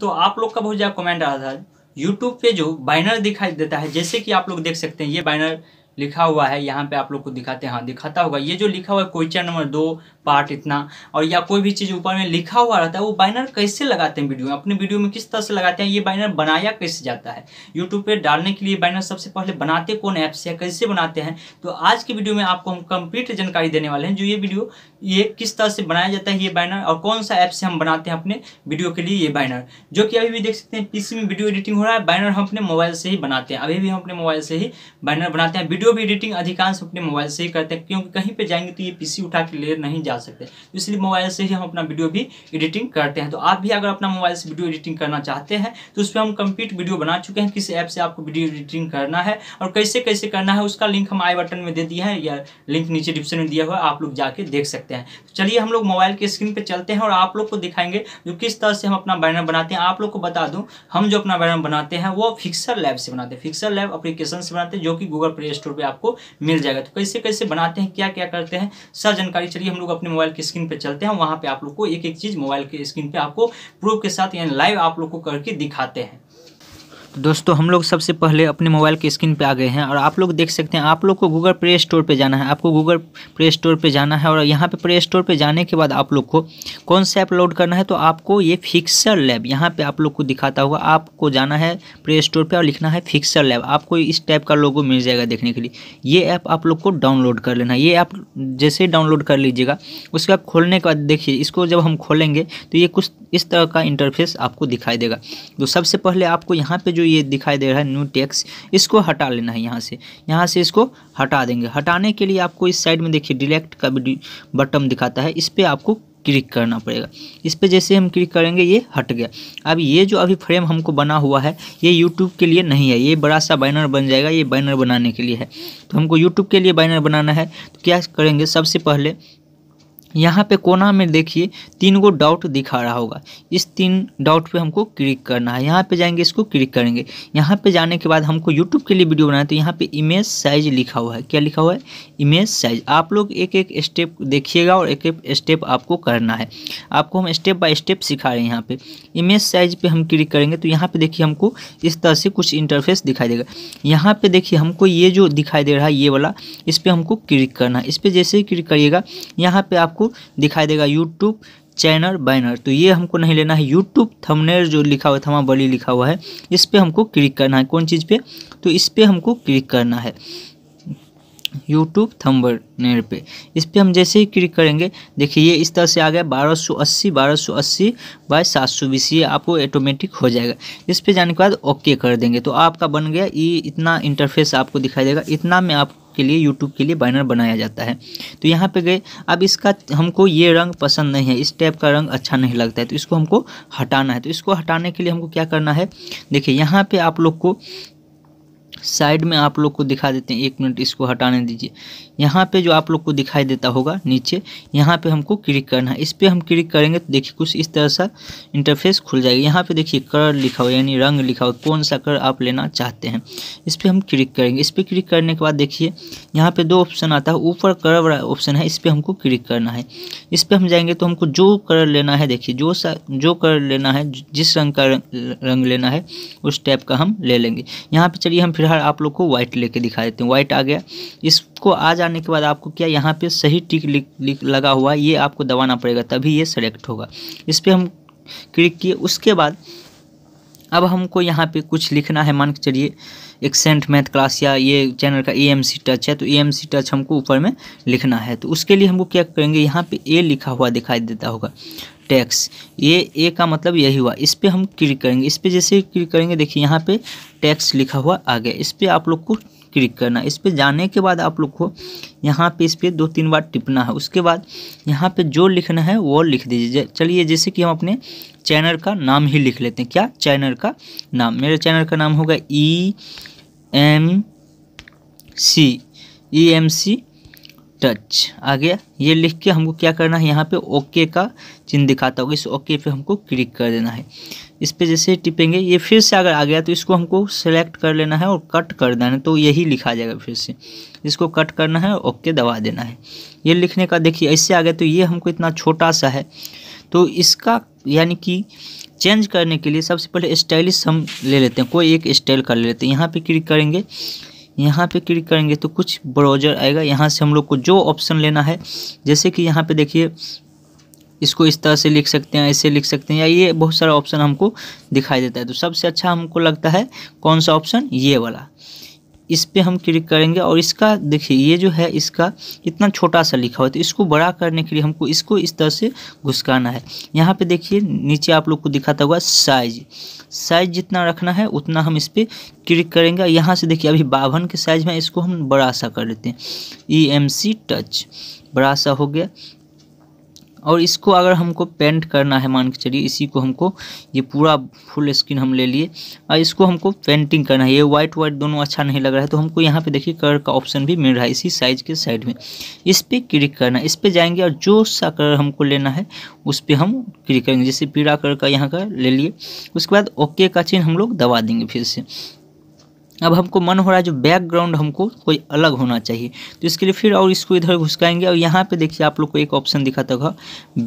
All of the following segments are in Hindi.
दोस्तों आप लोग का बहुत ज़्यादा कमेंट आ रहा था यूट्यूब पे जो बैनर दिखाई देता है जैसे कि आप लोग देख सकते हैं ये बैनर लिखा हुआ है यहाँ पे आप लोग को दिखाते हैं हाँ दिखाता होगा ये जो लिखा हुआ है क्वेश्चन नंबर दो पार्ट इतना और या कोई भी चीज़ ऊपर में लिखा हुआ रहता है वो बाइनर कैसे लगाते हैं वीडियो में अपने वीडियो में किस तरह से लगाते हैं ये बाइनर बनाया कैसे जाता है यूट्यूब पर डालने के लिए बाइनर सबसे पहले बनाते कौन ऐप से कैसे बनाते हैं तो आज की वीडियो में आपको हम कंप्लीट जानकारी देने वाले हैं जो ये वीडियो ये किस तरह से बनाया जाता है ये बैनर और कौन सा ऐप से हम बनाते हैं अपने वीडियो के लिए ये बैनर जो कि अभी भी देख सकते हैं पीसी में वीडियो एडिटिंग हो रहा है बैनर हम अपने मोबाइल से ही बनाते हैं अभी भी हम अपने मोबाइल से ही बैनर बनाते हैं वीडियो भी एडिटिंग अधिकांश अपने मोबाइल से ही करते हैं क्योंकि कहीं पे जाएंगे तो ये पीसी उठा के ले नहीं जा सकते तो इसलिए मोबाइल से ही हम अपना वीडियो भी एडिटिंग करते हैं तो आप भी अगर अपना मोबाइल से वीडियो एडिटिंग करना चाहते हैं तो उस पर हम कंप्लीट वीडियो बना चुके हैं किस ऐप से आपको वीडियो एडिटिंग करना है और कैसे कैसे करना है उसका लिंक हम आई बटन में दे दिया है या लिंक नीचे डिप्शन में दिया हुआ आप लोग जाके देख सकते हैं तो चलिए हम लोग मोबाइल के स्क्रीन पर चलते हैं और आप लोग को दिखाएंगे जो किस तरह से हम अपना बैनर बनाते हैं आप लोग को बता दूँ हम जो अपना बैनर बनाते हैं वो फिक्सर लैब से बनाते हैं फिक्सर लैब अप्लीकेशन से बनाते हैं जो कि गूगल प्ले स्टोर रुपये आपको मिल जाएगा तो कैसे कैसे बनाते हैं क्या क्या करते हैं सर जानकारी चलिए हम लोग अपने मोबाइल की स्क्रीन पर चलते हैं वहाँ पर आप लोग को एक एक चीज़ मोबाइल की स्क्रीन पर आपको प्रूफ के साथ यानी लाइव आप लोग को करके दिखाते हैं तो दोस्तों हम लोग सबसे पहले अपने मोबाइल के स्क्रीन पे आ गए हैं और आप लोग देख सकते हैं आप लोग को गूगल प्ले स्टोर पे जाना है आपको गूगल प्ले स्टोर पे जाना है और यहाँ पे प्ले स्टोर पे जाने के बाद आप लोग को कौन सा ऐप लोड करना है तो आपको ये फिक्सर लैब यहाँ पे आप लोग को दिखाता हुआ आपको जाना है प्ले स्टोर पर और लिखना है फिक्सर लैब आपको इस टाइप का लोगो मिल जाएगा देखने के लिए ये ऐप आप लोग को डाउनलोड कर लेना है ये ऐप जैसे डाउनलोड कर लीजिएगा उसके बाद खोलने के बाद देखिए इसको जब हम खोलेंगे तो ये कुछ इस तरह का इंटरफेस आपको दिखाई देगा तो सबसे पहले आपको यहाँ पर जो ये दिखाई दे रहा है न्यू टेक्स इसको हटा लेना है यहाँ से यहाँ से इसको हटा देंगे हटाने के लिए आपको इस साइड में देखिए डिलेक्ट का भी बटन दिखाता है इस पर आपको क्लिक करना पड़ेगा इस पर जैसे हम क्लिक करेंगे ये हट गया अब ये जो अभी फ्रेम हमको बना हुआ है ये यूट्यूब के लिए नहीं है ये बड़ा सा बैनर बन जाएगा ये बैनर बनाने के लिए है तो हमको यूट्यूब के लिए बैनर बनाना है तो क्या करेंगे सबसे पहले यहाँ पे कोना में देखिए तीन गो डाउट दिखा रहा होगा इस तीन डाउट पे हमको क्लिक करना है यहाँ पे जाएंगे इसको क्लिक करेंगे यहाँ पे जाने के बाद हमको यूट्यूब के लिए वीडियो बनाना है तो यहाँ पे इमेज साइज लिखा हुआ है क्या लिखा हुआ है इमेज साइज आप लोग एक एक स्टेप देखिएगा और एक एक स्टेप आपको करना है आपको हम स्टेप बाय स्टेप सिखा रहे हैं यहाँ पर इमेज साइज पर हम क्लिक करेंगे तो यहाँ पर देखिए हमको इस तरह से कुछ इंटरफेस दिखाई देगा यहाँ पर देखिए हमको ये जो दिखाई दे रहा है ये वाला इस पर हमको क्लिक करना है इस पर जैसे ही क्लिक करिएगा यहाँ पर आपको आपको दिखाई देगा यूट्यूब चैनल बैनर तो ये हमको नहीं लेना है यूट्यूब थमनेर जो लिखा हुआ थमा बली लिखा हुआ है इस पर हमको क्लिक करना है कौन चीज़ पे तो इस पर हमको क्लिक करना है यूट्यूब थम्बर पे इस पर हम जैसे ही क्लिक करेंगे देखिए ये इस तरह से आ गया 1280 1280 बाय सात बीस ये आपको ऑटोमेटिक हो जाएगा इस पर जाने के बाद ओके कर देंगे तो आपका बन गया ये इतना इंटरफेस आपको दिखाई देगा इतना में आप के लिए यूट्यूब के लिए बैनर बनाया जाता है तो यहाँ पे गए अब इसका हमको ये रंग पसंद नहीं है इस टाइप का रंग अच्छा नहीं लगता है तो इसको हमको हटाना है तो इसको हटाने के लिए हमको क्या करना है देखिए यहाँ पे आप लोग को साइड में आप लोग को दिखा देते हैं एक मिनट इसको हटाने दीजिए यहाँ पे जो आप लोग को दिखाई देता होगा नीचे यहाँ पे हमको क्लिक करना है इस पर हम क्लिक करेंगे तो देखिए कुछ इस तरह सा इंटरफेस खुल जाएगा यहाँ पे देखिए कलर लिखा हुआ यानी रंग लिखा हुआ कौन सा कलर आप लेना चाहते हैं इस पर हम क्लिक करेंगे इस पर क्लिक करने के बाद देखिए यहाँ पर दो ऑप्शन आता है ऊपर कलर वाला ऑप्शन है इस पर हमको क्लिक करना है इस पर हम जाएंगे तो हमको जो कलर लेना है देखिए जो सा जो कलर लेना है जिस रंग का रंग लेना है उस टाइप का हम ले लेंगे यहाँ पर चलिए हम फिर फिलहाल आप लोग को व्हाइट लेके दिखा देते हैं व्हाइट आ गया इसको आ जाने के बाद आपको क्या यहाँ पे सही टिक लगा हुआ ये आपको दबाना पड़ेगा तभी ये सेलेक्ट होगा इस पर हम क्लिक किए उसके बाद अब हमको यहाँ पे कुछ लिखना है मान के चलिए एक्सेंट मैथ क्लास या ये चैनल का ई टच है तो ई टच हमको ऊपर में लिखना है तो उसके लिए हमको क्या करेंगे यहाँ पे ए लिखा हुआ दिखाई देता होगा टैक्स ये ए का मतलब यही हुआ इस पर हम क्लिक करेंगे इस पर जैसे क्लिक करेंगे देखिए यहाँ पे टैक्स लिखा हुआ आ गया इस पर आप लोग को क्लिक करना इस पर जाने के बाद आप लोग को यहाँ पे इस पर दो तीन बार टिपना है उसके बाद यहाँ पे जो लिखना है वो लिख दीजिए चलिए जैसे कि हम अपने चैनल का नाम ही लिख लेते हैं क्या चैनल का नाम मेरे चैनल का नाम होगा E M C E M C touch आ गया ये लिख के हमको क्या करना है यहाँ पे ओके का चिन्ह दिखाता होगा इस ओके पे हमको क्लिक कर देना है इस पे जैसे टिपेंगे ये फिर से अगर आ गया तो इसको हमको सेलेक्ट कर लेना है और कट कर देना है तो यही लिखा जाएगा फिर से इसको कट करना है और ओके दबा देना है ये लिखने का देखिए ऐसे आ गया तो ये हमको इतना छोटा सा है तो इसका यानी कि चेंज करने के लिए सबसे पहले स्टाइलिश हम ले लेते हैं कोई एक स्टाइल कर लेते हैं यहाँ पर क्लिक करेंगे यहाँ पे क्लिक करेंगे तो कुछ ब्राउजर आएगा यहाँ से हम लोग को जो ऑप्शन लेना है जैसे कि यहाँ पे देखिए इसको इस तरह से लिख सकते हैं ऐसे लिख सकते हैं या ये बहुत सारा ऑप्शन हमको दिखाई देता है तो सबसे अच्छा हमको लगता है कौन सा ऑप्शन ये वाला इस पर हम क्लिक करेंगे और इसका देखिए ये जो है इसका इतना छोटा सा लिखा हुआ है तो इसको बड़ा करने के लिए हमको इसको इस तरह से घुसकाना है यहाँ पे देखिए नीचे आप लोग को दिखाता हुआ साइज साइज जितना रखना है उतना हम इस पर क्लिक करेंगे यहाँ से देखिए अभी बावन के साइज में इसको हम बड़ा सा कर लेते हैं ई एम सी टच बड़ा सा हो गया और इसको अगर हमको पेंट करना है मान के चलिए इसी को हमको ये पूरा फुल स्किन हम ले लिए और इसको हमको पेंटिंग करना है ये वाइट वाइट दोनों अच्छा नहीं लग रहा है तो हमको यहाँ पे देखिए कलर का ऑप्शन भी मिल रहा है इसी साइज के साइड में इस पर क्लिक करना इस पर जाएंगे और जो सा कलर हमको लेना है उस पर हम क्लिक करेंगे जैसे पीला कलर का यहाँ का ले लिए उसके बाद ओके का चिन्ह हम लोग दबा देंगे फिर से अब हमको मन हो रहा है जो बैकग्राउंड हमको कोई अलग होना चाहिए तो इसके लिए फिर और इसको इधर घुसकाएंगे और यहाँ पे देखिए आप लोग को एक ऑप्शन दिखाता होगा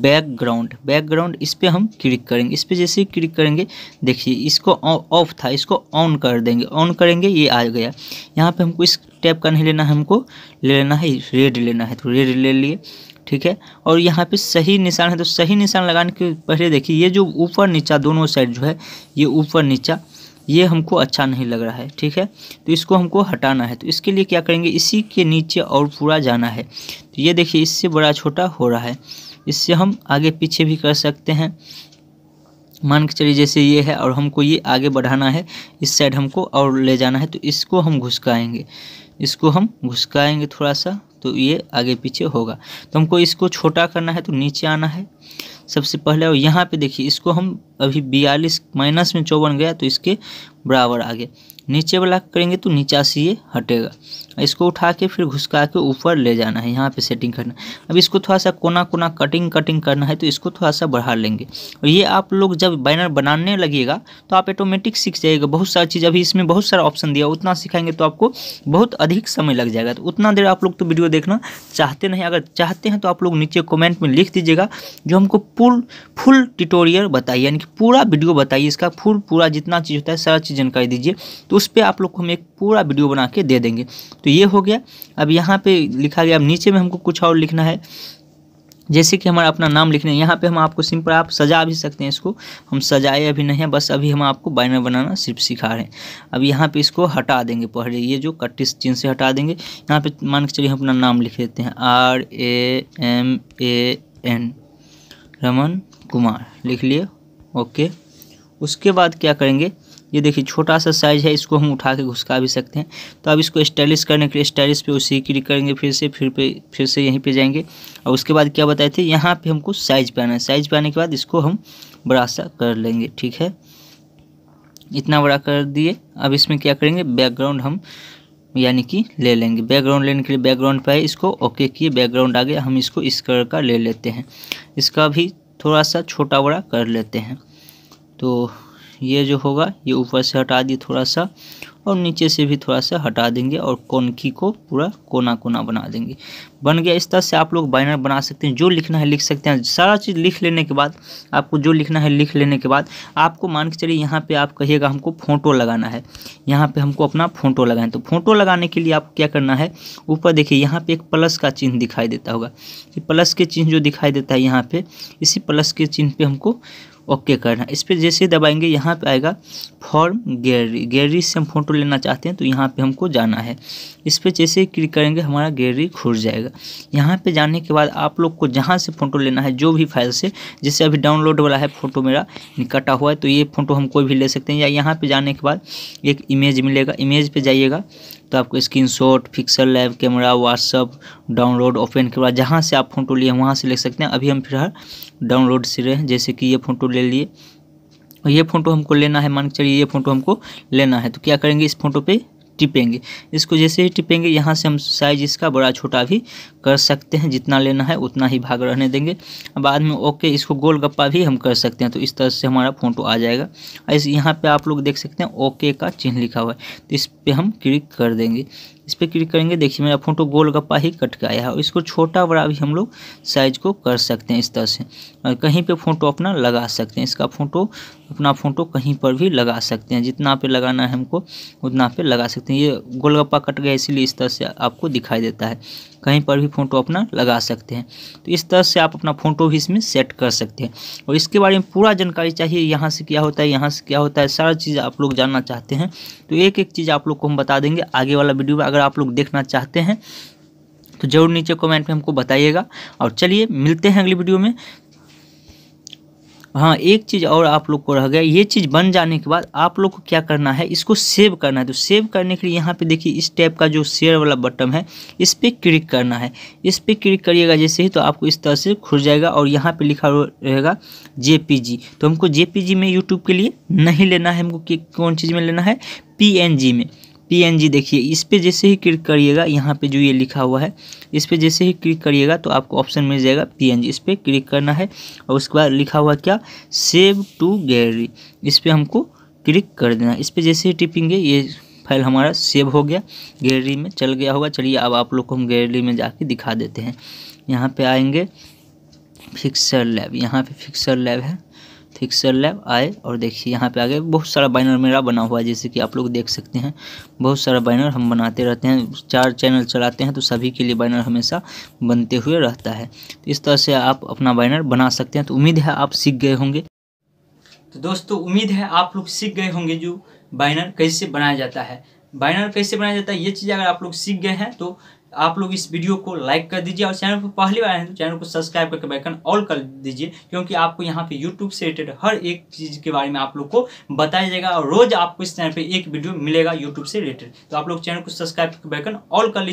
बैकग्राउंड बैकग्राउंड इस पर हम क्लिक करेंगे इस पर जैसे ही क्लिक करेंगे देखिए इसको ऑफ था इसको ऑन कर देंगे ऑन करेंगे ये आ गया यहाँ पर हमको इस टैप का नहीं लेना है हमको ले लेना है रेड लेना है तो रेड ले लिए ठीक है और यहाँ पे सही निशान है तो सही निशान लगाने के पहले देखिए ये जो ऊपर नीचा दोनों साइड जो है ये ऊपर नीचा ये हमको अच्छा नहीं लग रहा है ठीक है तो इसको हमको हटाना है तो इसके लिए क्या करेंगे इसी के नीचे और पूरा जाना है तो ये देखिए इससे बड़ा छोटा हो रहा है इससे हम आगे पीछे भी कर सकते हैं मान के चलिए जैसे ये है और हमको ये आगे बढ़ाना है इस साइड हमको और ले जाना है तो इसको हम घुसकाएंगे इसको हम घुसकाएंगे थोड़ा सा तो ये आगे पीछे होगा तो हमको इसको छोटा करना है तो नीचे आना है सबसे पहले और यहाँ पे देखिए इसको हम अभी बयालीस माइनस में चौवन गया तो इसके बराबर आ गया नीचे वाला करेंगे तो नीचा से ये हटेगा इसको उठा के फिर घुसका के ऊपर ले जाना है यहाँ पे सेटिंग करना अब इसको थोड़ा सा कोना कोना कटिंग कटिंग करना है तो इसको थोड़ा सा बढ़ा लेंगे और ये आप लोग जब बैनर बनाने लगेगा तो आप ऑटोमेटिक सीख जाएगा बहुत सारी चीज़ अभी इसमें बहुत सारा ऑप्शन दिया उतना सिखाएंगे तो आपको बहुत अधिक समय लग जाएगा तो उतना देर आप लोग तो वीडियो देखना चाहते नहीं अगर चाहते हैं तो आप लोग नीचे कॉमेंट में लिख दीजिएगा जो हमको फुल फुल ट्यूटोरियल बताइए यानी कि पूरा वीडियो बताइए इसका फुल पूरा जितना चीज़ होता है सारा चीज़ जानकारी दीजिए तो उस पर आप लोग को हम एक पूरा वीडियो बना के दे देंगे तो ये हो गया अब यहाँ पे लिखा गया अब नीचे में हमको कुछ और लिखना है जैसे कि हमारा अपना नाम लिखना है यहाँ पे हम आपको सिंपल आप सजा भी सकते हैं इसको हम सजाए अभी नहीं है बस अभी हम आपको बैनर बनाना सिर्फ सिखा रहे हैं अब यहाँ पे इसको हटा देंगे पहले ये जो कट्टी चिन्ह से हटा देंगे यहाँ पे मान के चलिए हम अपना नाम लिख देते हैं R A M A N Raman Kumar लिख लिए ओके उसके बाद क्या करेंगे ये देखिए छोटा सा साइज है इसको हम उठा के घुसका भी सकते हैं तो अब इसको स्टाइलिश करने के लिए स्टाइलिश पे उसी क्लिक करेंगे फिर से फिर पे फिर से यहीं पे जाएंगे और उसके बाद क्या बताए थे यहाँ पे हमको साइज पे आना है साइज पे आने के बाद इसको हम बड़ा सा कर लेंगे ठीक है इतना बड़ा कर दिए अब इसमें क्या करेंगे बैकग्राउंड हम यानी कि ले लेंगे बैकग्राउंड लेने के लिए बैकग्राउंड पे इसको ओके किए बैकग्राउंड आ गया हम इसको इस कलर का ले लेते हैं इसका भी थोड़ा सा छोटा बड़ा कर लेते हैं तो ये जो होगा ये ऊपर से हटा दिए थोड़ा सा और नीचे से भी थोड़ा सा हटा देंगे और कोनकी को पूरा कोना कोना बना देंगे बन गया इस तरह से आप लोग बैनर बना सकते हैं जो लिखना है लिख सकते हैं सारा चीज़ लिख लेने के बाद आपको जो लिखना है लिख लेने के बाद आपको मान के चलिए यहाँ पर आप कहिएगा हमको फ़ोटो लगाना है यहाँ पर हमको अपना फ़ोटो लगाना है तो फ़ोटो लगाने के लिए आपको क्या करना है ऊपर देखिए यहाँ पर एक प्लस का चिन्ह दिखाई देता होगा प्लस के चिन्ह जो दिखाई देता है यहाँ पर इसी प्लस के चिन्ह पर हमको ओके करना इस पर जैसे दबाएंगे यहाँ पे आएगा फॉर्म गैलरी गैलरी से हम फोटो लेना चाहते हैं तो यहाँ पे हमको जाना है इस पर जैसे क्लिक करेंगे हमारा गैलरी खुल जाएगा यहाँ पे जाने के बाद आप लोग को जहाँ से फ़ोटो लेना है जो भी फाइल से जैसे अभी डाउनलोड वाला है फ़ोटो मेरा निकटा हुआ है तो ये फ़ोटो हम कोई भी ले सकते हैं या यहाँ पर जाने के बाद एक इमेज मिलेगा इमेज पर जाइएगा तो आपको screenshot pixel live camera WhatsApp download open के बाद जहाँ से आप फोटो लिए वहाँ से ले सकते हैं अभी हम फिलहाल डाउनलोड से रहे जैसे कि ये फ़ोटो ले लिए और ये फ़ोटो हमको लेना है मान के चलिए ये फ़ोटो हमको लेना है तो क्या करेंगे इस फोटो पे टिपेंगे इसको जैसे ही टिपेंगे यहाँ से हम साइज इसका बड़ा छोटा भी कर सकते हैं जितना लेना है उतना ही भाग रहने देंगे बाद में ओके इसको गोल गप्पा भी हम कर सकते हैं तो इस तरह से हमारा फोटो आ जाएगा इस यहाँ पे आप लोग देख सकते हैं ओके का चिन्ह लिखा हुआ है तो इस पर हम क्लिक कर देंगे इस पर क्लिक करेंगे देखिए मेरा फोटो गोल गप्पा ही कट के आया है और इसको छोटा बड़ा भी हम लोग साइज को कर सकते हैं इस तरह से और कहीं पे फोटो अपना लगा सकते हैं इसका फोटो अपना फोटो कहीं पर भी लगा सकते हैं जितना पे लगाना है हमको उतना पे लगा सकते हैं सकते हैं ये गोलगप्पा कट गया इसीलिए इस तरह से आपको दिखाई देता है कहीं पर भी फ़ोटो अपना लगा सकते हैं तो इस तरह से आप अपना फ़ोटो भी इसमें सेट कर सकते हैं और इसके बारे में पूरा जानकारी चाहिए यहाँ से क्या होता है यहाँ से क्या होता है सारा चीज़ आप लोग जानना चाहते हैं तो एक एक चीज़ आप लोग को हम बता देंगे आगे वाला वीडियो में अगर आप लोग देखना चाहते हैं तो जरूर नीचे कमेंट में हमको बताइएगा और चलिए मिलते हैं अगली वीडियो में हाँ एक चीज़ और आप लोग को रह गया ये चीज़ बन जाने के बाद आप लोग को क्या करना है इसको सेव करना है तो सेव करने के लिए यहाँ पे देखिए इस टाइप का जो शेयर वाला बटन है इस पर क्लिक करना है इस पर क्लिक करिएगा जैसे ही तो आपको इस तरह से खुल जाएगा और यहाँ पर लिखा रहेगा जे तो हमको जे में यूट्यूब के लिए नहीं लेना है हमको कौन चीज़ में लेना है पी में पीएनजी देखिए इस पर जैसे ही क्लिक करिएगा यहाँ पे जो ये लिखा हुआ है इस पर जैसे ही क्लिक करिएगा तो आपको ऑप्शन मिल जाएगा जी इस पर क्लिक करना है और उसके बाद लिखा हुआ क्या सेव टू गैलरी इस पर हमको क्लिक कर देना इस पर जैसे ही टिपेंगे ये फाइल हमारा सेव हो गया गैलरी में चल गया होगा चलिए अब आप लोग को हम गैलरी में जाके दिखा देते हैं यहाँ पे आएंगे फिक्सर लैब यहाँ पे फिक्सर लैब है फिक्सर लैब आए और देखिए यहाँ पे आगे बहुत सारा बैनर मेरा बना हुआ है जैसे कि आप लोग देख सकते हैं बहुत सारा बैनर हम बनाते रहते हैं चार चैनल चलाते हैं तो सभी के लिए बैनर हमेशा बनते हुए रहता है तो इस तरह से आप अपना बैनर बना सकते हैं तो उम्मीद है आप सीख गए होंगे तो दोस्तों उम्मीद है आप लोग सीख गए होंगे जो बैनर कैसे बनाया जाता है बैनर कैसे बनाया जाता है ये चीज़ अगर आप लोग सीख गए हैं तो आप लोग इस वीडियो को लाइक कर दीजिए और चैनल पर पहली बार आए तो चैनल को सब्सक्राइब करके बैकन ऑल कर दीजिए क्योंकि आपको यहाँ पे यूट्यूब से रिलेटेड हर एक चीज़ के बारे में आप लोग को बताया जाएगा और रोज़ आपको इस चैनल पर एक वीडियो मिलेगा यूट्यूब से रिलेटेड तो आप लोग चैनल को सब्सक्राइब करके बैकन ऑल कर लीजिए